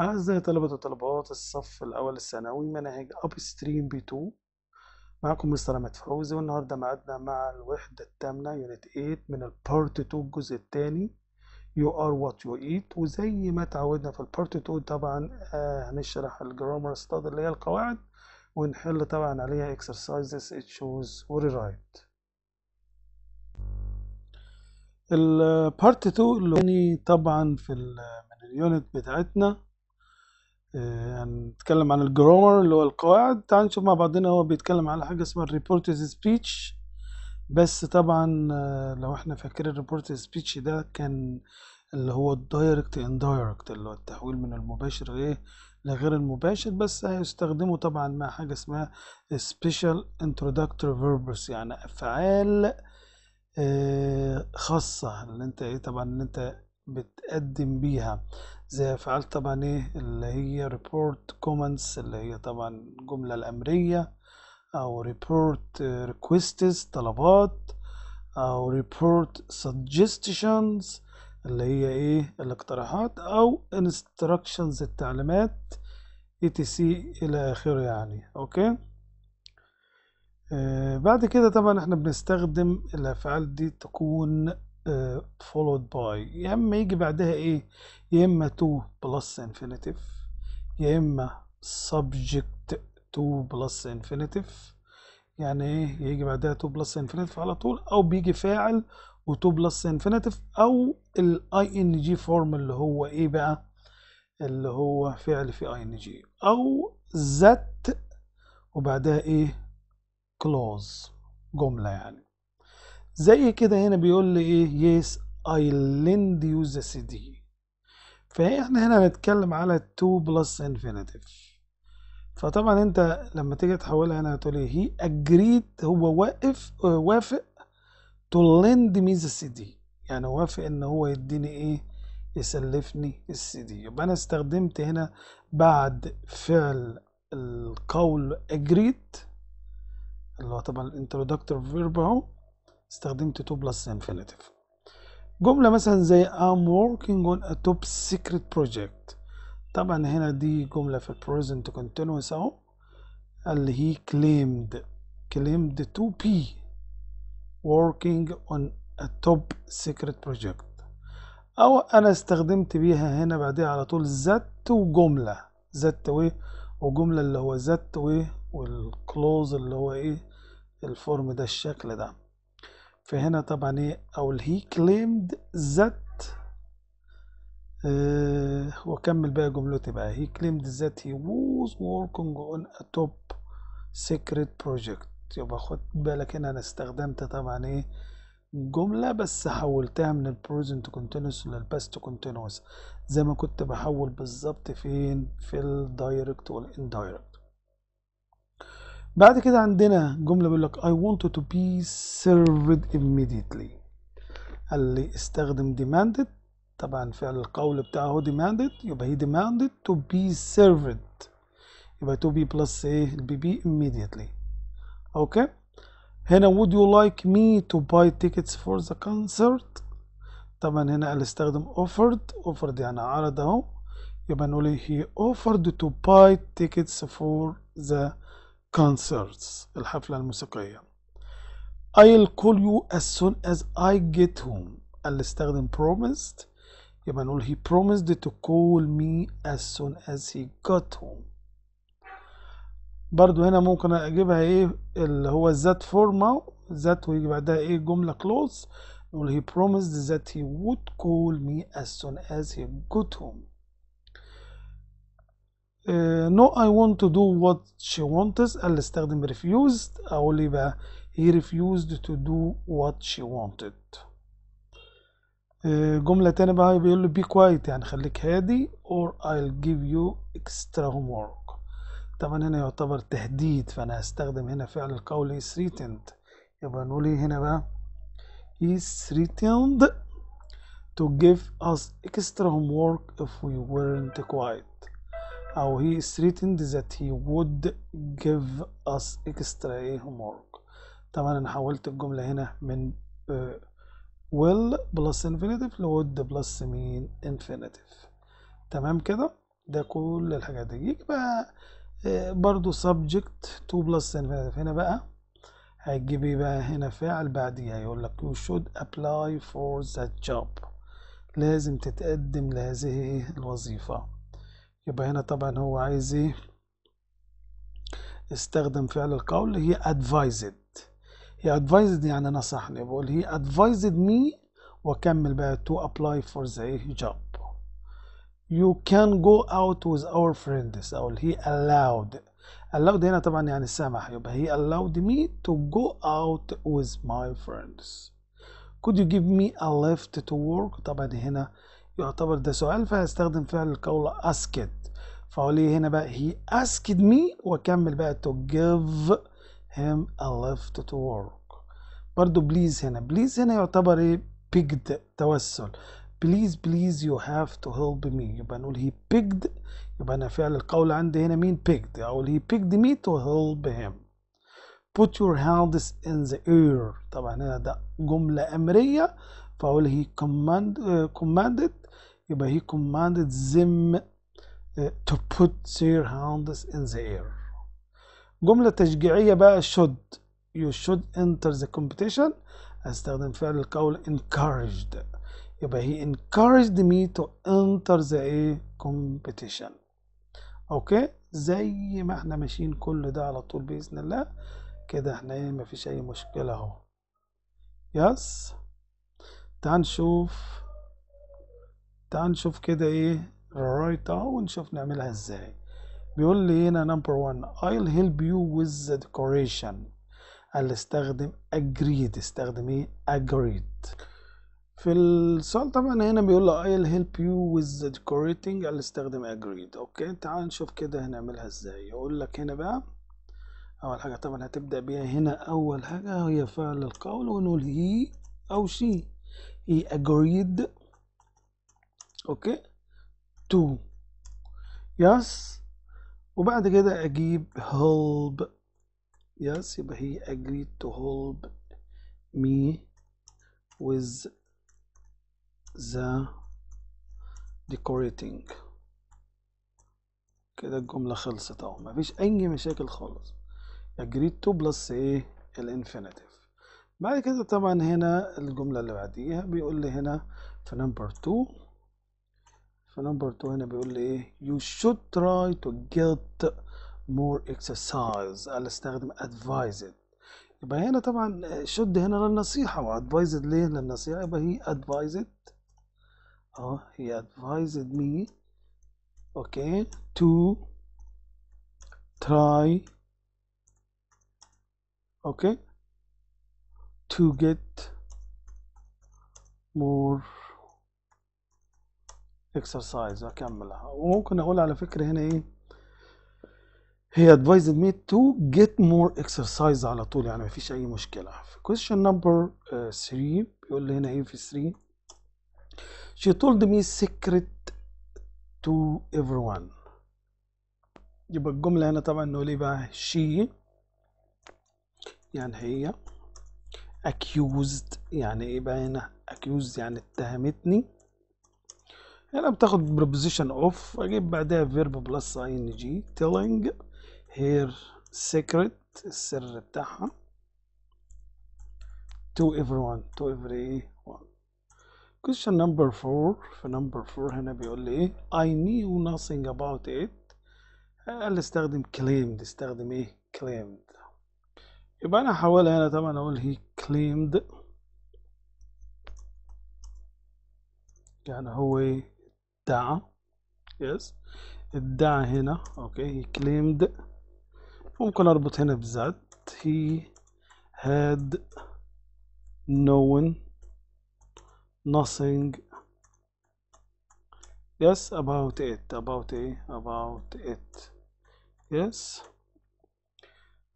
أعزائي آه، طلبة وطلبات الصف الأول الثانوي مناهج أب ستريم بي تو معكم مستر أحمد فوزي والنهاردة ميعادنا مع الوحدة التامنة يونت 8 من البارت 2 الجزء الثاني يو ار وات يو ايت وزي ما اتعودنا في البارت 2 طبعا آه هنشرح الجرامر ستاد اللي هي القواعد ونحل طبعا عليها اكسرسايزز تشوز وريرايت البارت 2 اللي طبعا في من اليونت بتاعتنا هنتكلم آه، عن الجرامر اللي هو القواعد تعال نشوف مع بعضنا هو بيتكلم على حاجه اسمها الريبورتز سبيتش بس طبعا آه، لو احنا فاكرين الريبورت سبيتش ده كان اللي هو الدايركت اندايركت اللي هو التحويل من المباشر ايه لغير المباشر بس هيستخدمه طبعا مع حاجه اسمها سبيشال introductory verbs يعني افعال آه، خاصه اللي انت ايه طبعا اللي انت بتقدم بيها زي فعلت طبعا ايه اللي هي report comments اللي هي طبعا الجملة الأمرية أو report requests طلبات أو report suggestions اللي هي ايه الاقتراحات أو instructions التعليمات etc إلى آخره يعني أوكي آه، بعد كده طبعا احنا بنستخدم الأفعال دي تكون فولود آه، باي يا اما يجي بعدها ايه يا اما تو بلس انفينيتيف يا اما سبجكت تو بلس انفينيتيف يعني ايه يجي بعدها تو بلس انفينيتيف على طول او بيجي فاعل وتو بلس انفينيتيف او الاي ان جي فورم اللي هو ايه بقى اللي هو فعل في اي ان جي او ذات وبعدها ايه كلوز جمله يعني زي كده هنا بيقول لي ايه yes I lend you the CD فاحنا هنا هنتكلم على 2 بلس infinitive فطبعا انت لما تيجي تحولها هنا هتقول ايه هي اجريت هو واقف وافق تو لند مي ذا سي دي يعني وافق ان هو يديني ايه يسلفني السي دي يبقى انا استخدمت هنا بعد فعل القول اجريت اللي هو طبعا الانترودكتور فيرب اهو استخدمت تو بلس انفينيتيف جملة مثلا زي I'm working on a top secret project طبعا هنا دي جملة في present continuous اهو اللي هي claimed claimed to be working on a top secret project او انا استخدمت بيها هنا بعديها على طول ذات وجملة ذات و وجملة اللي هو ذات و والكلوز اللي هو ايه الفورم ده الشكل ده فهنا طبعا ايه اقول هي كليمد ذات هو كمل بقى جملته بقى هي كليمد ذات هي ووز working اون ا توب سيكريت بروجكت يبقى خد بالك هنا انا استخدمت طبعا ايه جملة بس حولتها من البريزنت كونتينوس للباست كونتينوس زي ما كنت بحول بالظبط فين في الدايركت والاندايركت بعد كده عندنا جملة بيقول لك I want to be served immediately قال لي استخدم demanded طبعا فعل القول بتاعه هو demanded يبقى هي demanded to be served يبقى to be plus ايه البي بي immediately اوكي هنا would you like me to buy tickets for the concert طبعا هنا قال استخدم offered offered يعني عرض اهو يبقى نقول he offered to buy tickets for the concerts الحفلة الموسيقية I'll call you as soon as I get home اللي استخدم promised يبقى نقول he promised to call me as soon as he got home برضو هنا ممكن اجيبها ايه اللي هو ذات فورما ذات ويجي بعدها ايه جملة close نقول he promised that he would call me as soon as he got home نو اي want تو دو وات شي wants قال استخدم refused اقول ايه بقى he refused to do what she wanted جملة تانية بقى بيقول له be quiet يعني خليك هادي or I'll give you extra homework طبعا هنا يعتبر تهديد فأنا هستخدم هنا فعل القول is threatened يبقى نقول ايه هنا بقى هي threatened to give us extra homework if we weren't quiet أو he threatened that he would give us extra homework طبعا أنا حولت الجملة هنا من will plus infinitive لود plus مين infinitive تمام كده ده كل الحاجات دي يجي بقى برضو subject to plus infinitive هنا بقى هيجيب ايه بقى هنا فعل بعديها يقول لك you should apply for that job لازم تتقدم لهذه الوظيفة يبقى هنا طبعا هو عايز ايه استخدم فعل القول هي advised هي advised يعني نصحني بقول هي advised me وكمل بقى to apply for the job you can go out with our friends او he allowed allowed هنا طبعا يعني سمح يبقى he allowed me to go out with my friends could you give me a lift to work طبعا هنا يعتبر ده سؤال فهستخدم فعل القول asked فأقول هنا بقى he asked me وأكمل بقى to give him a lift to work برضو please هنا please هنا يعتبر ايه picked توسل please please you have to help me يبقى نقول he picked يبقى أنا فعل القول عندي هنا مين picked أقول he picked me to help him put your hands in the air طبعا هنا ده جملة أمرية فاقول هي command uh, commanded يبقى هي commanded them uh, to put their hands in the air جملة تشجيعية بقى should you should enter the competition استخدم فعل القول encouraged يبقى he encouraged me to enter the competition اوكي زي ما احنا ماشيين كل ده على طول باذن الله كده احنا ايه مفيش اي مشكله اهو يس yes. تعال نشوف تعال نشوف كده ايه الرايتة ونشوف نعملها ازاي بيقول لي هنا نمبر 1 I'll help you with the decoration اللي استخدم agreed استخدم ايه agreed في السؤال طبعا هنا بيقول له I'll help you with the decorating اللي استخدم agreed اوكي تعال نشوف كده هنعملها ازاي يقول لك هنا بقى اول حاجة طبعا هتبدأ بيها هنا اول حاجة هي فعل القول ونقول هي او شي he agreed اوكي to yes وبعد كده اجيب help yes يبقى he agreed to help me with the decorating كده الجملة خلصت اهو مفيش أي مشاكل خالص agreed to plus ايه الانفينيتيف بعد كده طبعا هنا الجملة اللي بعديها بيقول لي هنا في نمبر 2 في نمبر 2 هنا بيقول لي ايه you should try to get more exercise قال استخدم advised يبقى هنا طبعا شد هنا للنصيحة وadvised ليه للنصيحة يبقى هي advised اه هي advised me اوكي okay. to try اوكي okay. to get more exercise اكملها وممكن اقول على فكره هنا ايه هي advised me to get more exercise على طول يعني مفيش اي مشكله في question number 3 آه، بيقول لي هنا ايه في 3 she told me secret to everyone يبقى الجمله هنا طبعا نقول ايه بقى she يعني هي accused يعني ايه بقى هنا accused يعني اتهمتني هنا بتاخد preposition of اجيب بعدها verb plus ing telling her secret السر بتاعها to everyone to everyone question number four في number four هنا بيقول لي ايه I knew nothing about it قال استخدم claimed استخدم ايه claimed يبقى انا هحولها هنا طبعا اقول هي claimed يعني هو ادعى يس ادعى هنا اوكي هي claimed ممكن اربط هنا بذات he had known nothing yes about it about it about it yes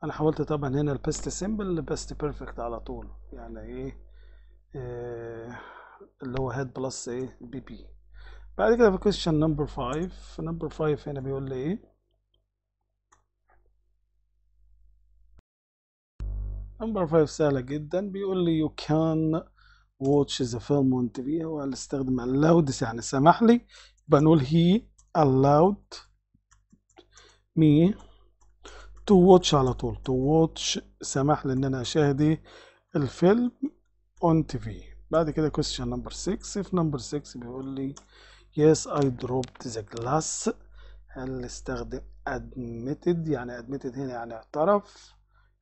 انا حاولت طبعا هنا البيست سيمبل بيست بيرفكت على طول يعني ايه, إيه اللي هو هيد بلس ايه بي بي بعد كده في كويشن نمبر 5 نمبر 5 هنا بيقول لي ايه نمبر 5 سهلة جدا بيقول لي يو كان واتش ذا فيلم اون تي في هو اللي استخدم اللاود يعني سمح لي بنقول هي اللاود مي تو واتش على طول تو واتش سمح لي ان انا اشاهد ايه الفيلم اون تي في بعد كده كويستشن نمبر 6 في نمبر 6 بيقول لي يس اي دروبت ذا جلاس هل استخدم ادميتد يعني ادميتد هنا يعني اعترف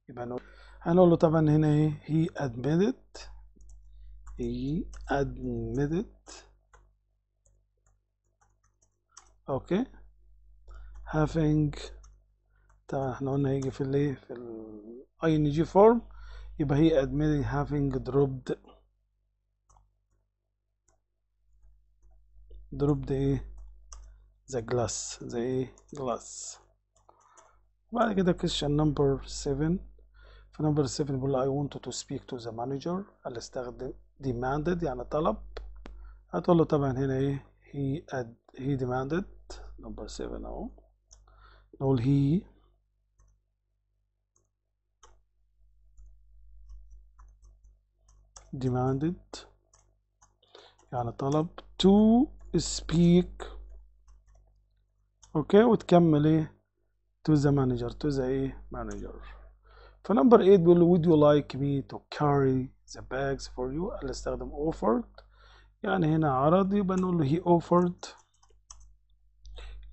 يبقى نقول هنقول له طبعا هنا ايه هي ادميتد هي ادميتد اوكي okay. having تمام احنا قلنا هيجي في الايه في الاي ان جي فورم يبقى هي admitting having dropped dropped ايه the glass the ايه glass بعد كده question number 7 في number 7 بيقول I want to speak to the manager قال استخدم demanded يعني طلب هتقول له طبعا هنا ايه he ad, he demanded number 7 اهو نقول he demanded يعني طلب to speak اوكي وتكمل ايه to the manager to the ايه manager فنمبر 8 بيقول له would you like me to carry the bags for you اللي استخدم offered يعني هنا عرض يبقى نقول له he offered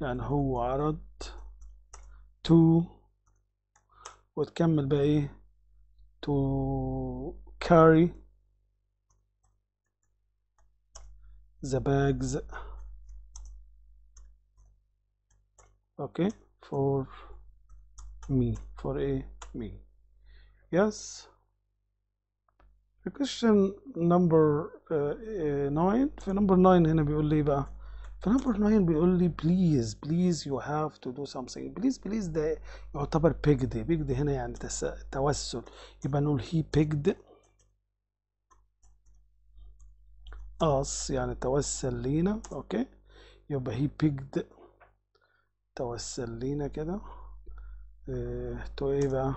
يعني هو عرض to وتكمل بقى ايه to carry the bags okay for me for a me yes question number uh, uh 9 في number 9 هنا بيقول لي بقى number 9 بيقول لي please please you have to do something please please ده يعتبر بيجد بيجد هنا يعني تس... توسل يبقى نقول he picked us يعني توسل لينا اوكي يبقى he picked توسل لينا كده uh, to ever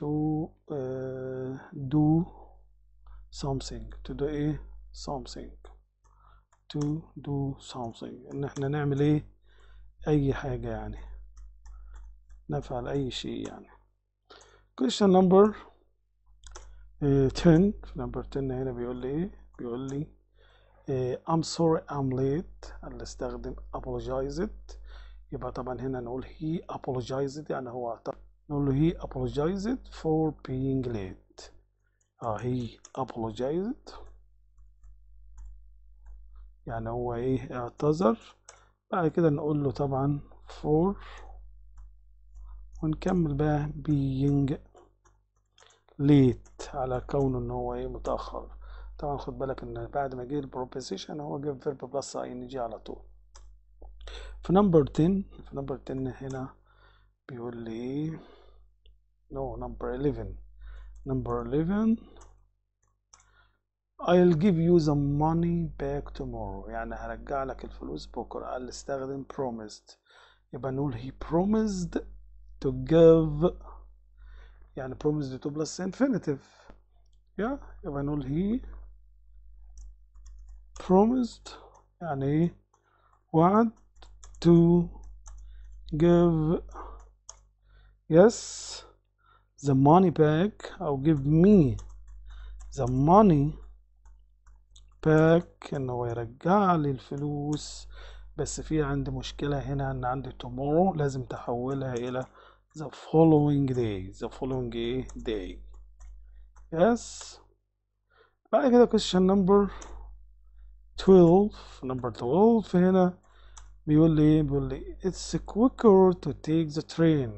to uh, do something to do ايه something to do something ان احنا نعمل ايه اي حاجة يعني نفعل اي شيء يعني question number 10 آه، uh, number 10 هنا بيقول لي ايه بيقول لي إيه، I'm sorry I'm late اللي استخدم apologized يبقى طبعا هنا نقول he apologized يعني هو اعترف نقول له he apologized for being late اه he apologized يعني هو ايه اعتذر بعد كده نقول له طبعا for ونكمل بقى being late على كونه ان هو ايه متأخر طبعا خد بالك ان بعد ما جه البروبوزيشن هو جه فيرب بلس اي ان جي على طول في نمبر 10 في نمبر 10 هنا بيقول لي نو نمبر 11 نمبر 11 I'll give you the money back tomorrow يعني هرجع لك الفلوس بكرة قال استخدم promised يبقى نقول he promised to give يعني promised to plus infinitive yeah يبقى نقول he promised any what to give yes the money back I'll give me the money back إن هو يرجع لي الفلوس بس في عندي مشكلة هنا إن عندي tomorrow لازم تحولها إلى the following day the following day yes بعد كده question number 12 نمبر 12 هنا بيقول لي ايه بيقول لي it's quicker to take the train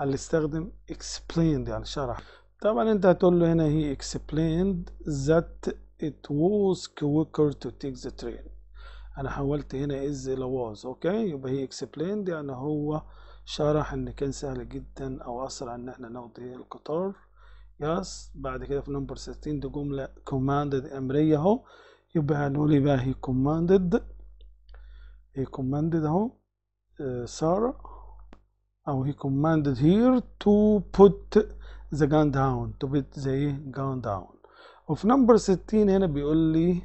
اللي استخدم explained يعني شرح طبعا انت هتقول له هنا هي explained that it was quicker to take the train انا حولت هنا is الى was اوكي يبقى هي explained يعني هو شرح ان كان سهل جدا او اسرع ان احنا ناخد القطار يس بعد كده في نمبر 16 دي جمله كوماند امريه اهو يبقى هنقول ايه بقى هي commanded هي commanded اهو سارة او هي commanded here to put the gun down to put the gun down وفي نمبر 60 هنا بيقول لي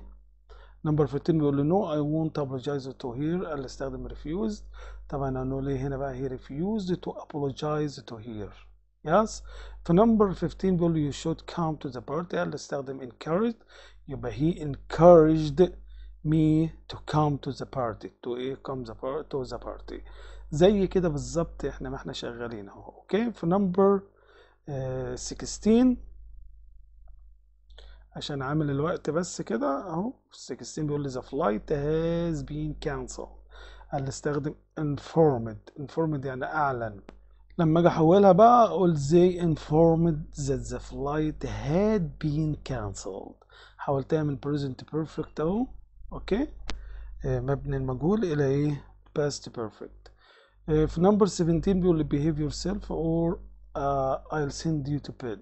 نمبر بيقول لي نو اي won't apologize to here قال استخدم refused طبعا هنقول ايه هنا بقى هي refused to apologize to here yes في نمبر 15 بيقول لي you should come to the party قال استخدم encouraged يبقى he encouraged me to come to the party to come the party to the party زي كده بالظبط احنا ما احنا شغالين اهو اوكي في نمبر 16 عشان عامل الوقت بس كده اهو 16 بيقول لي the flight has been cancelled قال استخدم informed informed يعني اعلن لما اجي احولها بقى اقول they informed that the flight had been cancelled حولتها من present perfect اهو اوكي مبني المجهول الى ايه past perfect في number 17 بيقول behave yourself or uh, I'll send you to bed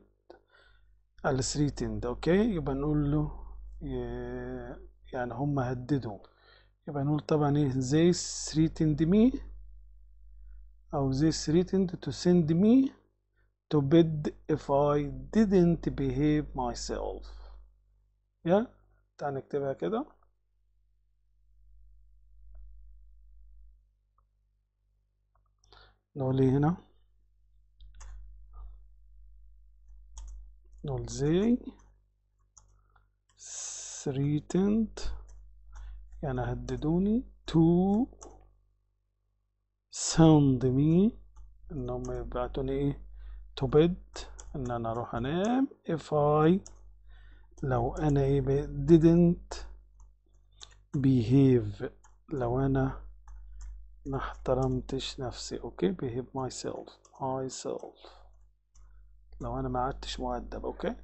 I'll threatened اوكي يبقى نقول له يعني هم هددوا يبقى نقول طبعا ايه they threatened me او threatened to send me to bed if I didn't behave myself يا تعال نكتبها كده نقول إيه هنا نقول زي threatened يعني هددوني to send me انهم يبعتوني ايه to bed ان انا اروح انام if I لو انا ايه didn't behave لو انا ما احترمتش نفسي اوكي behave myself myself لو انا ما عدتش مؤدب اوكي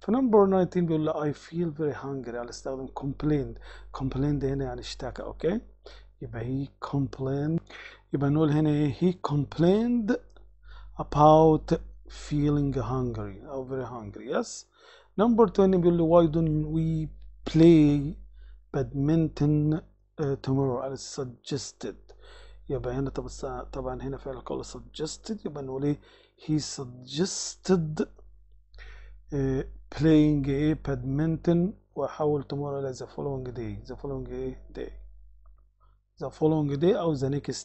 فنمبر 19 بيقول لي I feel very hungry على استخدم complained complained هنا يعني اشتكى اوكي يبقى he complained يبقى نقول هنا ايه he complained about feeling hungry او very hungry yes Number 20 why don't we play badminton uh, tomorrow as suggested يبقى هنا طب طبعا هنا فعل القول suggested يبقى نقول ايه he suggested uh, playing a badminton واحول tomorrow as the following day the following day the following day او the next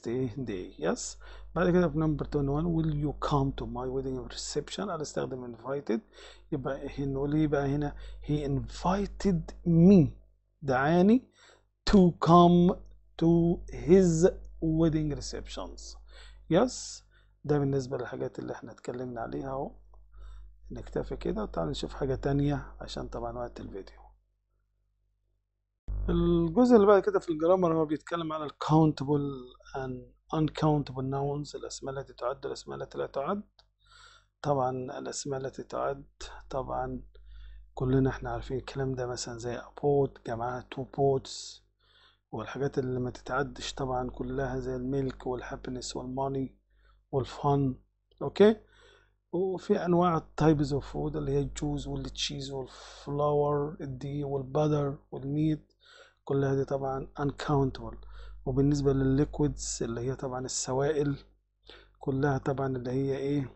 day yes بعد كده في number 21 will you come to my wedding reception انا استخدم invited يبقى هنا ايه بقى هنا he invited me دعاني to come to his wedding receptions yes ده بالنسبة للحاجات اللي احنا اتكلمنا عليها اهو نكتفي كده تعالوا نشوف حاجة تانية عشان طبعا وقت الفيديو الجزء اللي بعد كده في الجرامر هو بيتكلم على الكاونتبل and uncountable nouns الأسماء التي تعد والأسماء التي لا تعد طبعا الأسماء التي تعد طبعا كلنا احنا عارفين الكلام ده مثلا زي أبوت جماعة تو بوتس والحاجات اللي ما تتعدش طبعا كلها زي الملك والهابينس والماني والفن اوكي وفي انواع التايبز اوف فود اللي هي الجوز والتشيز والفلاور الدي والبدر والميت كل هذه طبعا uncountable وبالنسبة للليكويدز اللي هي طبعا السوائل كلها طبعا اللي هي ايه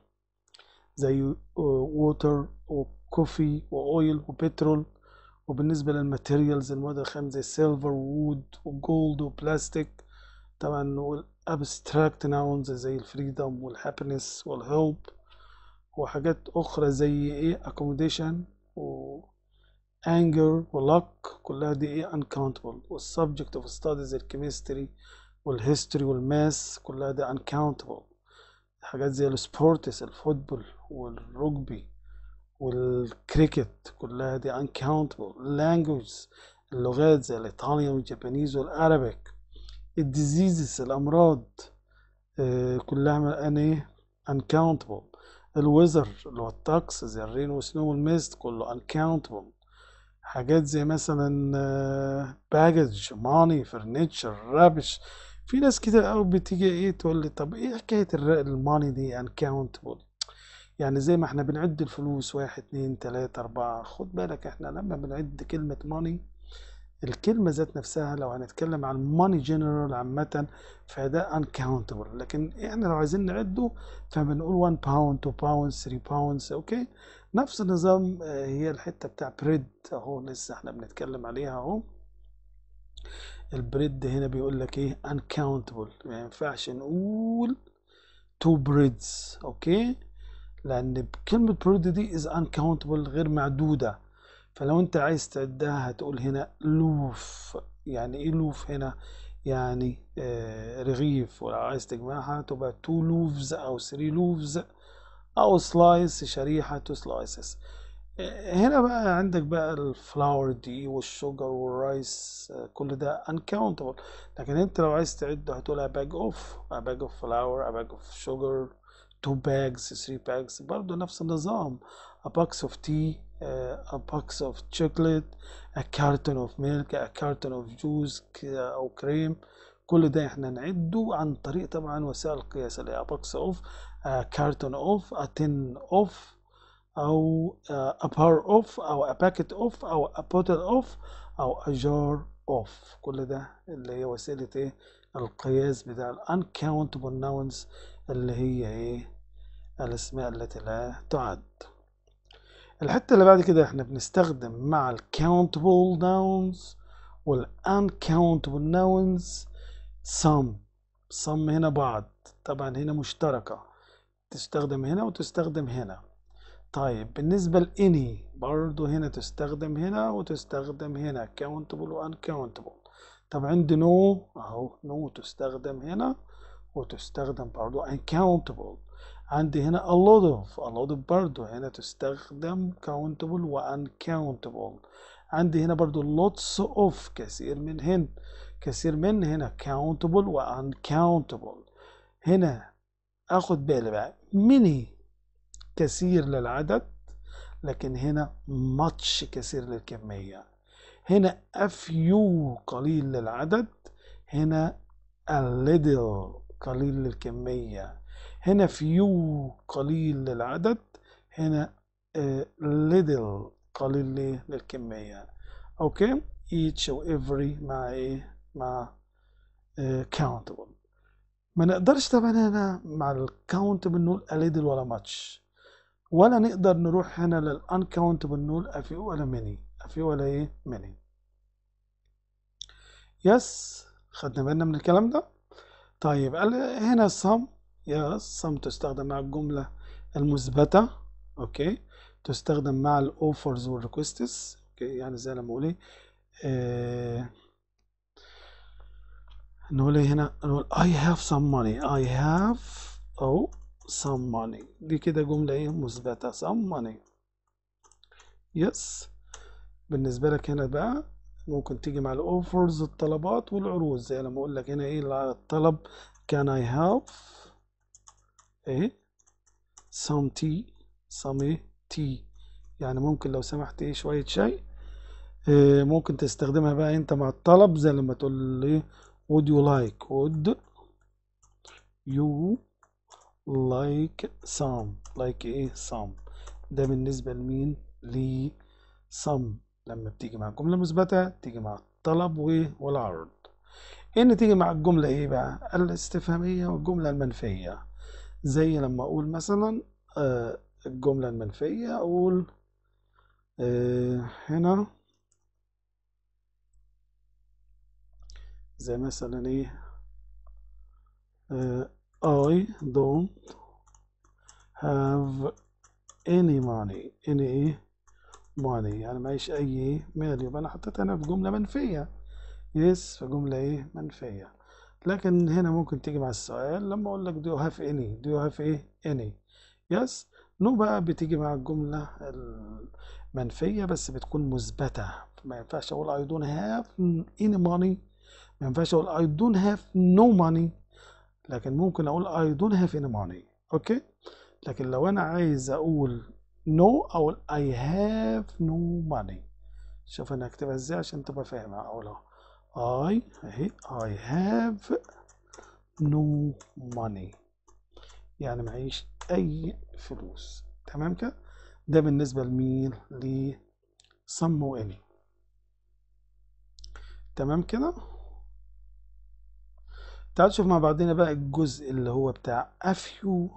زي ووتر وكوفي واويل وبترول وبالنسبة للماتيريالز المواد الخام زي سيلفر وود وجولد وبلاستيك طبعا والابستراكت ناونز زي الفريدم والهابينس والهوب وحاجات اخرى زي ايه اكوموديشن و anger وluck كلها دي ايه uncountable والsubject of studies الكيمستري والهيستوري والماس كلها دي uncountable حاجات زي السبورتس الفوتبول والرجبي والكريكت كلها دي uncountable languages اللغات زي الإيطالية والجابانيز والارابيك الديزيزز الامراض آه، كلها من إيه uncountable الوزر اللي هو الطقس زي الرين والسنو والميست كله uncountable حاجات زي مثلا باجج ماني فرنتشر رابش في ناس كتير قوي بتيجي ايه تقول لي طب ايه حكايه الماني دي انكاونتبل يعني زي ما احنا بنعد الفلوس واحد اتنين تلاتة اربعة خد بالك احنا لما بنعد كلمة ماني الكلمة ذات نفسها لو هنتكلم عن money general عامة فده uncountable لكن احنا لو عايزين نعده فبنقول 1 pound 2 باوند 3 pounds اوكي نفس النظام آه، هي الحتة بتاع بريد اهو لسه احنا بنتكلم عليها اهو البريد هنا بيقول لك ايه uncountable ما ينفعش نقول two breads اوكي لان كلمة بريد دي is uncountable غير معدودة فلو انت عايز تعدها هتقول هنا لوف يعني ايه لوف هنا يعني آه رغيف ولو عايز تجمعها تبقى تو لوفز او ثري لوفز او سلايس شريحة تو سلايسز آه، هنا بقى عندك بقى الفلاور دي والشوجر والرايس آه، كل ده انكاونتبل لكن انت لو عايز تعد هتقول باج اوف باج اوف فلاور باج اوف شوجر تو باجز ثري باجز برضه نفس النظام a اوف تي a box of chocolate a carton of milk a carton of juice أو كريم كل ده احنا نعده عن طريق طبعا وسائل القياس اللي هي a box of a carton of a tin of أو a bar of أو a packet of أو a bottle of أو a jar of كل ده اللي هي وسيلة ايه القياس بتاع ال uncountable nouns اللي هي ايه الاسماء التي لا تعد الحتة اللي بعد كده احنا بنستخدم مع الكاونتبل countable nouns ناونز uncountable nouns هنا بعض طبعا هنا مشتركة تستخدم هنا وتستخدم هنا طيب بالنسبة لإني any برضو هنا تستخدم هنا وتستخدم هنا countable وuncountable طب عند no اهو no تستخدم هنا وتستخدم برضو uncountable عندي هنا a lot of a lot of برضو هنا تستخدم countable و uncountable عندي هنا برضو lots of كثير من هنا كثير من هنا countable و uncountable هنا اخد بالي بقى many كثير للعدد لكن هنا much كثير للكمية هنا a few قليل للعدد هنا a little قليل للكمية هنا فيو قليل للعدد هنا ليدل آه، قليل للكمية يعني. اوكي each و every مع ايه مع آه، countable ما نقدرش طبعا هنا مع الكاونتبل نقول بنقول أليدل ولا ماتش ولا نقدر نروح هنا نقول بنقول أفيو ولا ميني أفيو ولا إيه ميني يس خدنا بالنا من الكلام ده طيب هنا الصم سم تستخدم مع الجملة المثبتة اوكي تستخدم مع الاوفرز والريكوستس اوكي يعني زي لما اقول ايه آه، نقول ايه هنا نقول I have some money I have او some money دي كده جملة ايه مثبتة some money yes بالنسبة لك هنا بقى ممكن تيجي مع الاوفرز الطلبات والعروض زي لما اقول لك هنا ايه الطلب can I have اهي some تي some ايه يعني ممكن لو سمحت ايه شوية شاي إيه ممكن تستخدمها بقى انت مع الطلب زي لما تقول لي would you like would you like some like ايه some ده بالنسبة لمين لي some لما بتيجي مع الجملة مثبتة تيجي مع الطلب والعرض ان تيجي مع الجملة ايه بقى الاستفهامية والجملة المنفية زي لما اقول مثلا آه، الجملة المنفية اقول آه، هنا زي مثلا ايه آه، I don't have any money any إيه؟ money يعني معيش اي مال يبقى انا حطيت هنا في جملة منفية yes في جملة ايه منفية لكن هنا ممكن تيجي مع السؤال لما اقول لك do you have any do you have ايه any yes نو no بقى بتيجي مع الجملة المنفية بس بتكون مثبتة ما ينفعش اقول I don't have any money ما ينفعش اقول I don't have no money لكن ممكن اقول I don't have any money اوكي لكن لو انا عايز اقول no اقول I have no money شوف انا هكتبها ازاي عشان تبقى فاهمة اقولها I اهي I have no money يعني معيش أي فلوس تمام كده ده بالنسبة لمين ل some وإني تمام كده تعال شوف مع بعضنا بقى الجزء اللي هو بتاع a few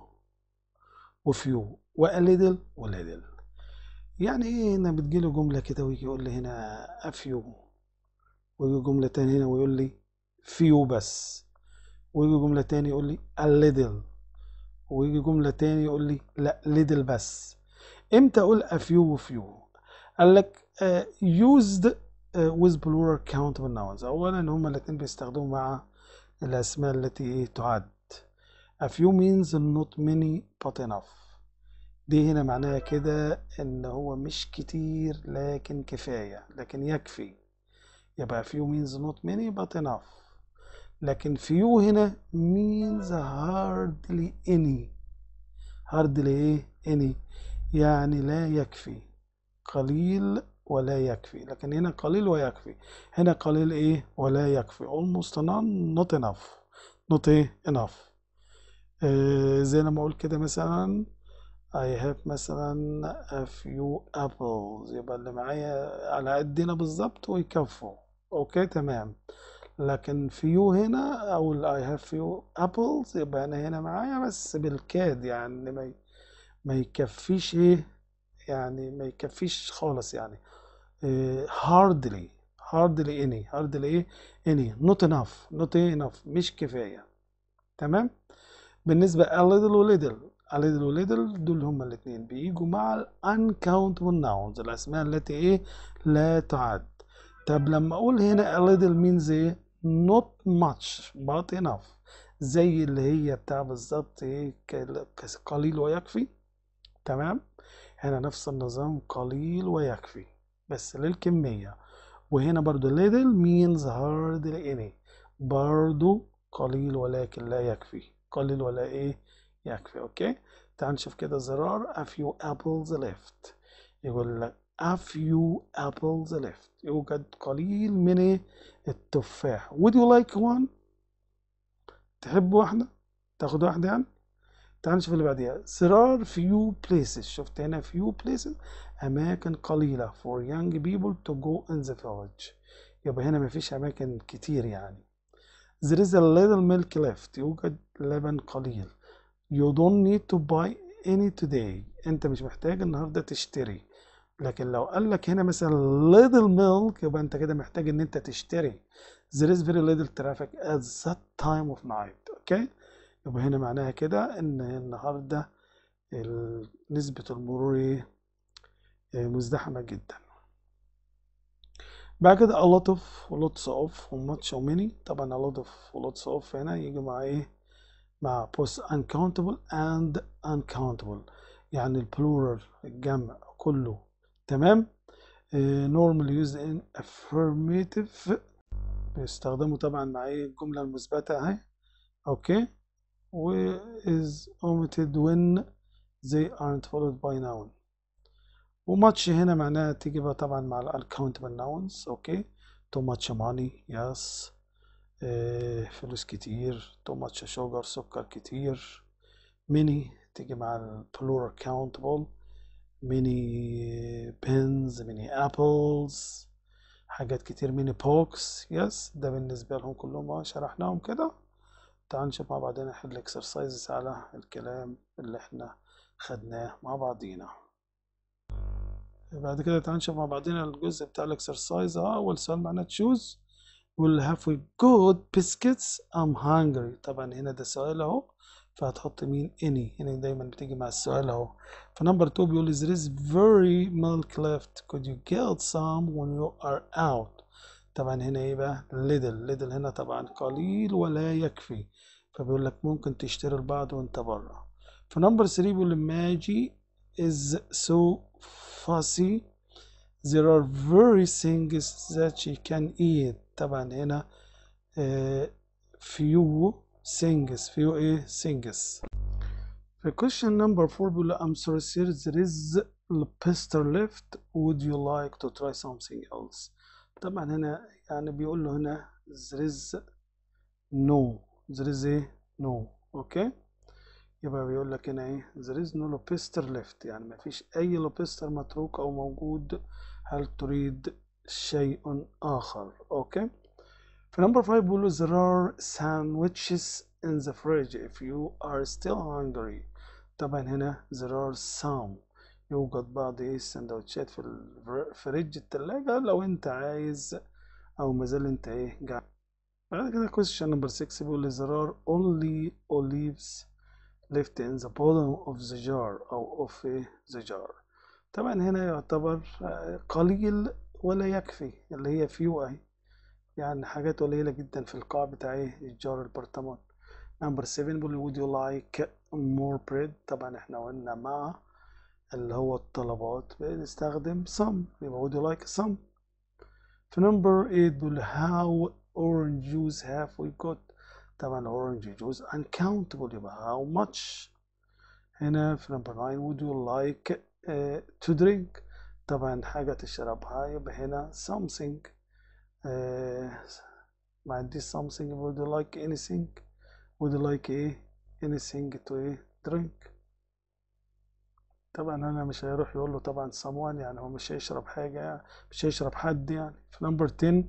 وفيو و a little و little يعني ايه انا بتجيله جملة كده ويجي يقول لي هنا a few ويجي جملة تانية هنا ويقول لي فيو بس ويجي جملة تانية يقول لي الليدل ويجي جملة تانية يقول لي لا ليدل بس امتى اقول افيو وفيو قال لك يوزد آه، آه، with plural countable nouns اولا هما الاتنين بيستخدموا مع الاسماء التي تعد a few means not many but enough دي هنا معناها كده ان هو مش كتير لكن كفايه لكن يكفي يبقى few means not many but enough لكن few هنا means hardly any hardly ايه any يعني لا يكفي قليل ولا يكفي لكن هنا قليل ويكفي هنا قليل ايه ولا يكفي almost none not enough not ايه enough آه زي لما اقول كده مثلا I have مثلا a few apples يبقى اللي معايا على قدنا بالظبط ويكفوا اوكي تمام لكن فيو هنا او I have few apples يبقى انا هنا معايا بس بالكاد يعني ما ما يكفيش ايه يعني ما يكفيش خالص يعني إيه hardly hardly any hardly ايه any not enough not enough مش كفايه تمام بالنسبه a little و little a little little دول هما الاثنين بيجوا مع ال uncountable nouns الاسماء التي ايه لا تعد طب لما اقول هنا a little means ايه not much but enough زي اللي هي بتاع بالظبط ايه قليل ويكفي تمام هنا نفس النظام قليل ويكفي بس للكمية وهنا برضو little means hardly any برضو قليل ولكن لا يكفي قليل ولا ايه يكفي اوكي تعال نشوف كده زرار a few apples left يقول لك a few apples left يوجد قليل من التفاح would you like one تحب واحدة تاخد واحدة يعني تعال نشوف اللي بعديها there are few places شفت هنا few places أماكن قليلة for young people to go in the village يبقى هنا مفيش أماكن كتير يعني there is a little milk left يوجد لبن قليل You don't need to buy any today انت مش محتاج النهارده تشتري لكن لو قال لك هنا مثلا little milk يبقى انت كده محتاج ان انت تشتري there is very little traffic at that time of night okay? يبقى هنا معناها كده ان النهارده نسبة المرور مزدحمة جدا بعد كده a lot of و lots of و much و many طبعا a lot of و lots of هنا يجي مع ايه مع بوست uncountable and uncountable يعني البلورال الجمع كله تمام normally used in affirmative بيستخدموا طبعا مع ايه الجملة المثبتة اهي اوكي و is omitted when they aren't followed by noun وماتش هنا معناها تيجي بقى طبعا مع الـ uncountable nouns اوكي too much money yes آه، فلوس كتير تو ماتش شوجر سكر كتير ميني تيجي مع البلور كاونتبل ميني بنز ميني ابلز حاجات كتير ميني بوكس يس ده بالنسبة لهم كلهم آه، شرحناهم كده تعال نشوف مع بعضنا نحل اكسرسايزز على الكلام اللي احنا خدناه مع بعضينا بعد كده تعال نشوف مع بعضنا الجزء بتاع الاكسرسايز آه، اول سؤال معناه تشوز will have we good biscuits I'm hungry طبعا هنا ده سؤال اهو فهتحط مين any هنا دايما بتيجي مع السؤال اهو فنمبر 2 بيقول there is very milk left could you get some when you are out طبعا هنا ايه بقى little little هنا طبعا قليل ولا يكفي فبيقول لك ممكن تشتري البعض وانت بره فنمبر 3 بيقول ماجي is so fussy there are very things that she can eat طبعا هنا فيو سينجس فيو ايه سينجس في question number 4 بيقول I'm sorry sir there is pester left would you like to try something else طبعا هنا يعني بيقول له هنا there is no there is a no اوكي okay. يبقى بيقول لك هنا ايه there is no lobster left يعني ما فيش اي lobster متروك او موجود هل تريد شيء آخر okay For number five بقول there are sandwiches in the fridge if you are still hungry طبعا هنا there are some يوجد بعض ايه السندوتشات في الفريج التلاجة لو انت عايز او مازال انت ايه جعان بعد كده question number 6 بيقول there are only olives left in the bottom of the jar او of the jar طبعا هنا يعتبر قليل ولا يكفي اللي هي فيو اهي يعني حاجات قليلة جدا في القاع بتاع ايه الجار البرطمان نمبر 7 بيقول would you like more bread طبعا احنا قلنا مع اللي هو الطلبات بنستخدم some يبقى would you like some في نمبر 8 بيقول how orange juice have we got طبعا orange juice uncountable يبقى how much هنا في نمبر 9 would you like uh, to drink طبعا حاجة تشربها يبقى هنا something آه، ما عندي something would you like anything would you like ايه anything to ايه drink طبعا هنا مش هيروح يقول له طبعا someone يعني هو مش هيشرب حاجة مش هيشرب حد يعني في نمبر 10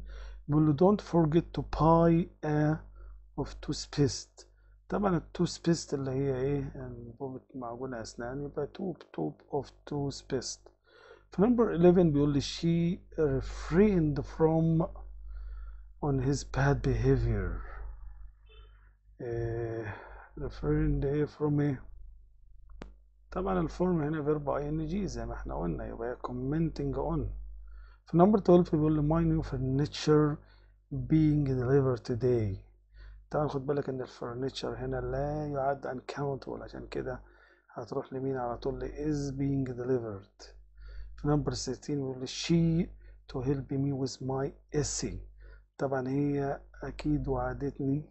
بيقول له don't forget to buy a of toothpaste طبعا التوثبيست اللي هي ايه انبوبة معجون اسنان يبقى توب توب اوف toothpaste Number 11 بيقول لي she uh, refrained from on his bad behavior uh, from a. طبعا الفورم هنا فيرب اي ان جي زي ما احنا قلنا يبقى commenting on في نمبر 12 بيقول لي my new furniture being delivered today طبعا خد بالك ان الفرنتشر هنا لا يعد uncountable عشان كده هتروح لمين على طول is being delivered في نمبر 16 بيقول شي تو هيلب مي ويز ماي اسي طبعا هي اكيد وعدتني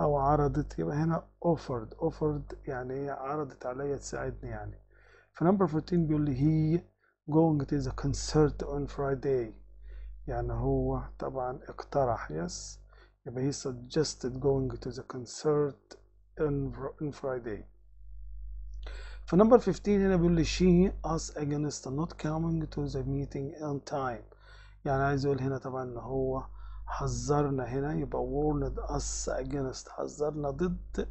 او عرضت يبقى هنا offered offered يعني هي عرضت عليا تساعدني يعني في نمبر 14 بيقول لي هي going to the concert on Friday يعني هو طبعا اقترح يس يبقى هي suggested going to the concert on Friday فنمبر 15 هنا بيقول لي she us against not coming to the meeting on time يعني عايز يقول هنا طبعا ان هو حذرنا هنا يبقى warned us against حذرنا ضد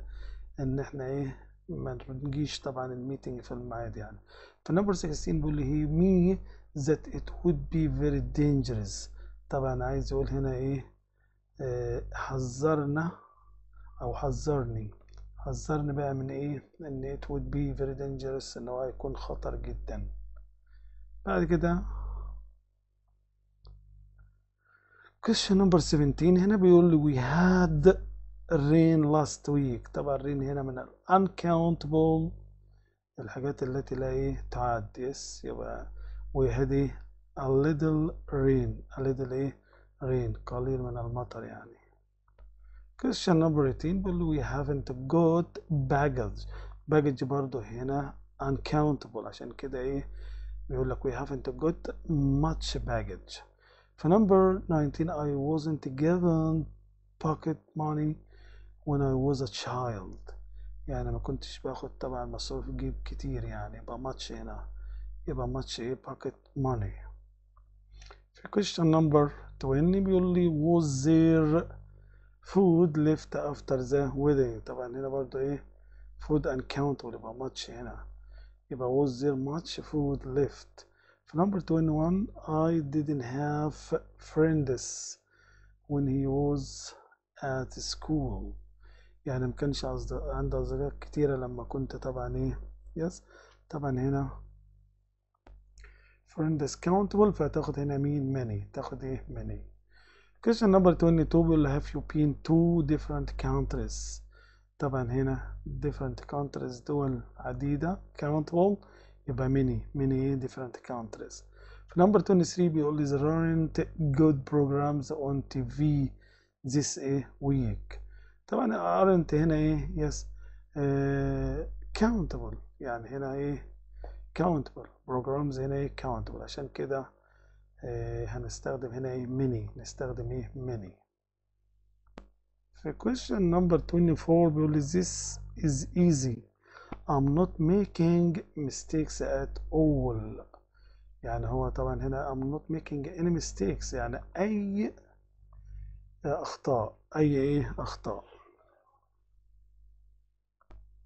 ان احنا ايه ما نجيش طبعا الميتنج في الميعاد يعني فنمبر 16 بيقول لي he me that it would be very dangerous طبعا عايز يقول هنا ايه آه، حذرنا او حذرني حذرني بقى من ايه ان it would be very dangerous ان هو هيكون خطر جدا بعد كده question number 17 هنا بيقول لي we had rain last week طبعا الرين هنا من ال uncountable الحاجات التي لا ايه تعد يس يبقى we had a little rain a little ايه rain قليل من المطر يعني question number 18 بيقول we haven't got baggage baggage برضه هنا uncountable عشان كده ايه بيقول لك we haven't got much baggage For number 19 I wasn't given pocket money when I was a child يعني ما كنتش باخد طبعا مصروف جيب كتير يعني يبقى much هنا يبقى much ايه pocket money في question number 20 بيقول لي was there food left after the wedding طبعا هنا برضو ايه food uncountable يبقى ماتش هنا يبقى was there much food left في number 21 I didn't have friends when he was at school يعني ما كانش عندي أصدقاء كتيرة لما كنت طبعا ايه يس yes. طبعا هنا friends countable فتاخد هنا مين many تاخد ايه many question number 22 will have you pin two different countries طبعا هنا different countries دول عديدة countable يبقى many many different countries number 23 بيقول is running good programs on TV this eh, week طبعا aren't هنا ايه yes uh, countable يعني هنا ايه countable programs هنا ايه countable عشان كده هنستخدم هنا ايه many نستخدم ايه many في question number 24 بيقول this is easy I'm not making mistakes at all يعني هو طبعا هنا I'm not making any mistakes يعني أي أخطاء أي إيه أخطاء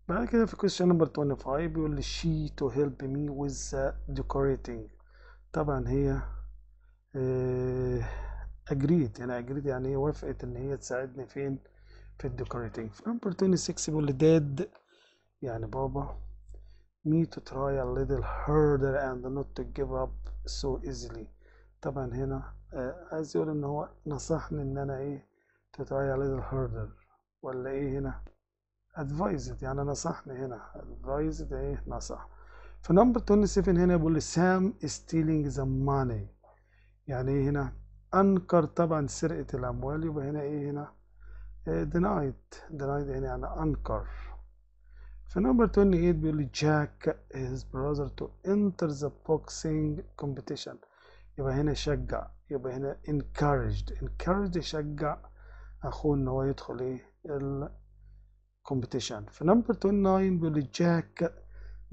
بعد كده في question number 25 بيقول لي she to help me with the decorating طبعا هي اجريت آه، يعني اجريت يعني ايه وافقت ان هي تساعدني فين في الديكوريتنج فامبر 26 داد يعني بابا me to try a little harder and not to give up so easily طبعا هنا آه، عايز يقول ان هو نصحني ان انا ايه to try a little harder ولا ايه هنا advised يعني نصحني هنا advised ايه نصح نمبر 27 هنا بيقول لي Sam is stealing the money يعني ايه هنا انكر طبعا سرقه الاموال يبقى هنا ايه هنا آه، denied denied هنا يعني انكر في نمبر 28 بيقول لي جاك his brother to enter the boxing competition يبقى هنا شجع يبقى هنا encouraged encouraged شجع اخوه ان هو يدخل ايه الكومبيتيشن في نمبر 29 بيقول لي جاك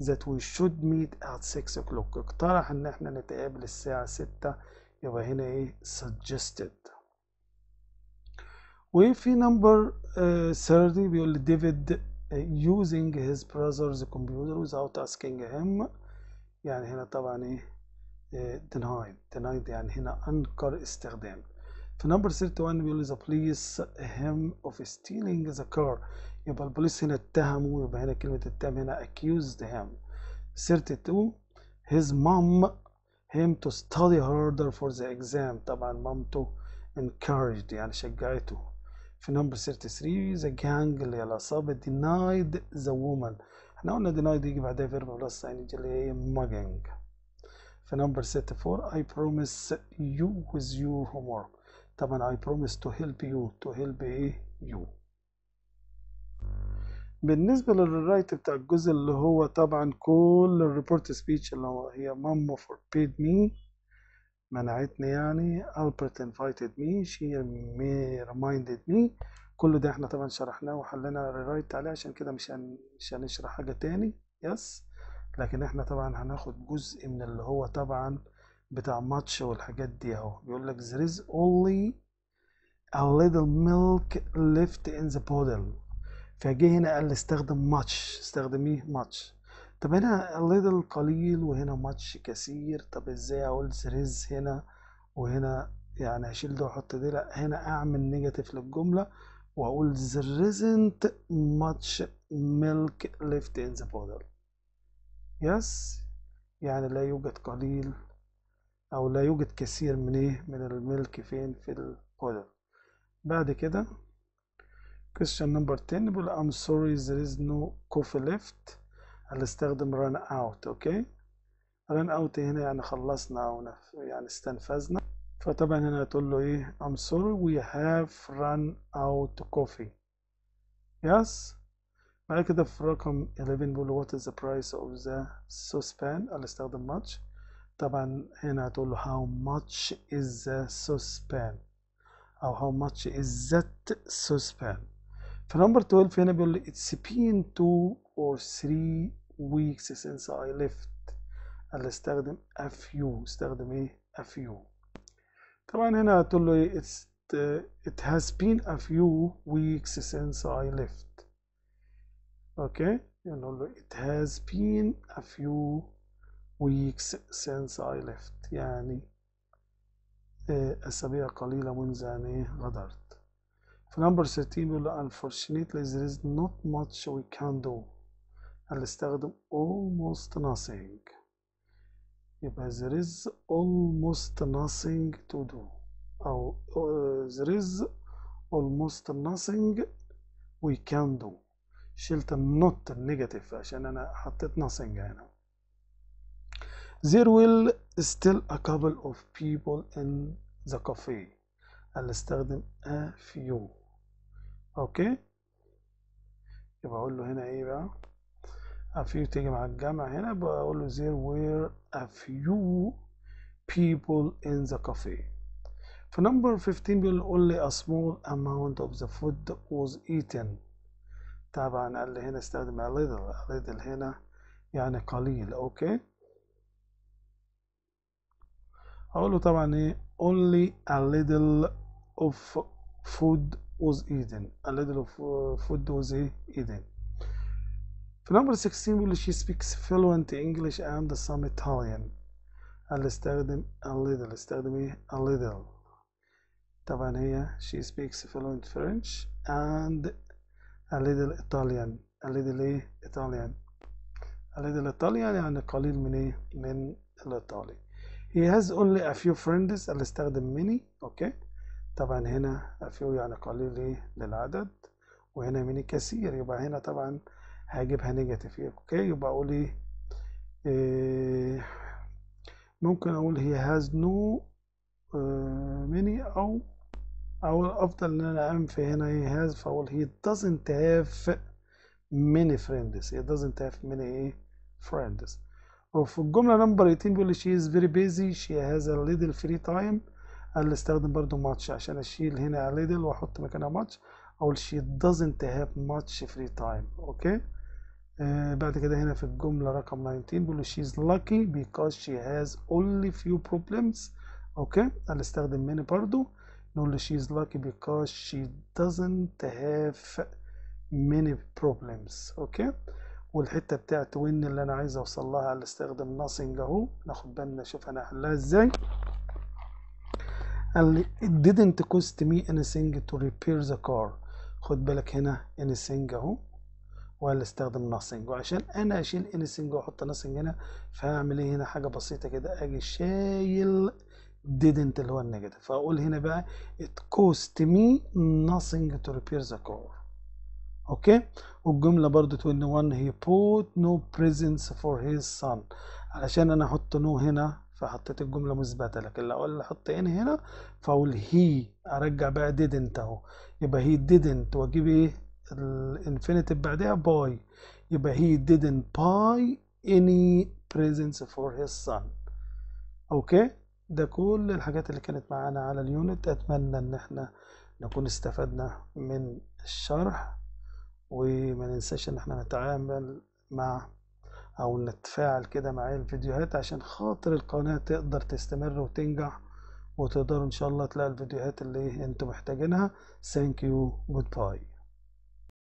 that we should meet at 6 o'clock اقترح ان احنا نتقابل الساعة 6 يبقى suggested وفي number uh, 30 بيقول لي ديفيد using his brother's computer without asking him يعني هنا طبعا ايه denied denied يعني هنا انكر استخدام في number 31 بيقول لي the police him of stealing the car يبقى البوليس هنا اتهمه يبقى هنا كلمة اتهم هنا accused him 32 his mom him to study harder for the exam طبعا مامته encouraged يعني شجعته في number 33 the gang اللي العصابة denied the woman احنا قلنا denied يجي بعدها verb plus sign اللي هي mugging في number 34 I promise you with your homework طبعا I promise to help you to help you بالنسبة للرايت بتاع الجزء اللي هو طبعا كل الريبورت سبيتش اللي هو هي ماما فور بيد مي منعتني يعني البرت انفيتد مي شي ريمايندد مي كل ده احنا طبعا شرحناه وحلينا الرايت عليه عشان كده مش هن... مش هنشرح حاجة تاني يس لكن احنا طبعا هناخد جزء من اللي هو طبعا بتاع ماتش والحاجات دي اهو بيقول لك there is only a little milk left in the bottle فجه هنا قال استخدم ماتش استخدم ايه ماتش طب هنا ليدل قليل وهنا ماتش كثير طب ازاي اقول سريز هنا وهنا يعني هشيل ده واحط ده لا هنا اعمل نيجاتيف للجمله واقول ريزنت ماتش ميلك ليفت ان ذا the يس يعني لا يوجد قليل او لا يوجد كثير من ايه من الميلك فين في البودر بعد كده question number 10 بيقول I'm sorry there is no coffee left استخدم run out اوكي okay? run out هنا يعني خلصنا او يعني استنفذنا فطبعا هنا هتقول له ايه I'm sorry we have run out coffee yes بعد كده في رقم 11 بيقول what is the price of the saucepan استخدم much طبعا هنا هتقول له how much is the saucepan او how much is that saucepan For number 12 هنا بيقول لي it's been two or three weeks since I left اللي استخدم a few استخدم ايه a few طبعا هنا هتقول له ايه it's it has been a few weeks since I left Okay, نقول له it has been a few weeks since I left يعني أسابيع قليلة منذ أن غادرت number 13 بيقول unfortunately there is not much we can do them almost nothing يبقى there is almost nothing to do أو uh, there is almost nothing we can do شلت not negative عشان أنا حطيت nothing هنا there will still a couple of people in the cafe هنستخدم a few اوكي يبقى له هنا ايه بقى a few تيجي مع الجمع هنا بقول له there were a few people in the cafe في number 15 بيقول only a small amount of the food was eaten طبعا قال لي هنا استخدم a little a little هنا يعني قليل اوكي اقول له طبعا ايه only a little of food was eaten a little of uh, food was eaten For number 16 she speaks fluent English and some Italian little, a little a little طبعا she speaks fluent French and a little Italian a little Italian a little Italian يعني قليل من من الإيطالي he has only a few friends اللي استخدم many okay طبعا هنا فيه يعني قليل إيه للعدد وهنا من كثير يبقى هنا طبعا هجيبها نيجاتيف اوكي يبقى اقول ايه آه، ممكن اقول هي هاز نو ميني او او الافضل ان انا في هنا هي إيه هاز فاقول هي doesn't have many friends هي doesn't have many ايه friends وفي الجملة نمبر 18 بيقول لي she is very busy she has a little free time قال استخدم برضو ماتش عشان اشيل هنا ليدل واحط مكانها ماتش اقول شي doesn't have much free time اوكي آه بعد كده هنا في الجملة رقم 19 بقول له she's lucky because she has only few problems اوكي قال استخدم many برضو نقول له she's lucky because she doesn't have many problems اوكي والحتة بتاعت وين اللي انا عايز اوصل لها على استخدم nothing اهو ناخد بالنا نشوف هحلها ازاي قال لي it didn't cost me anything to repair the car خد بالك هنا anything اهو ولا استخدم nothing وعشان انا اشيل anything واحط nothing هنا فهعمل ايه هنا حاجه بسيطه كده اجي شايل didn't اللي هو النيجاتيف فاقول هنا بقى it cost me nothing to repair the car اوكي والجمله برضو 21 he put no presents for his son علشان انا احط no هنا فحطيت الجمله مثبته لكن لو قلنا احط ان هنا فاقول هي ارجع بقى didn't اهو يبقى هي didn't واجيب ايه الانفينيتيف بعدها باي يبقى هي didn't buy any presents for his son اوكي ده كل الحاجات اللي كانت معانا على اليونت اتمنى ان احنا نكون استفدنا من الشرح وما ننساش ان احنا نتعامل مع او نتفاعل كده معايا الفيديوهات عشان خاطر القناة تقدر تستمر وتنجح وتقدروا ان شاء الله تلاقي الفيديوهات اللي إيه انتم محتاجينها ثانك يو جود باي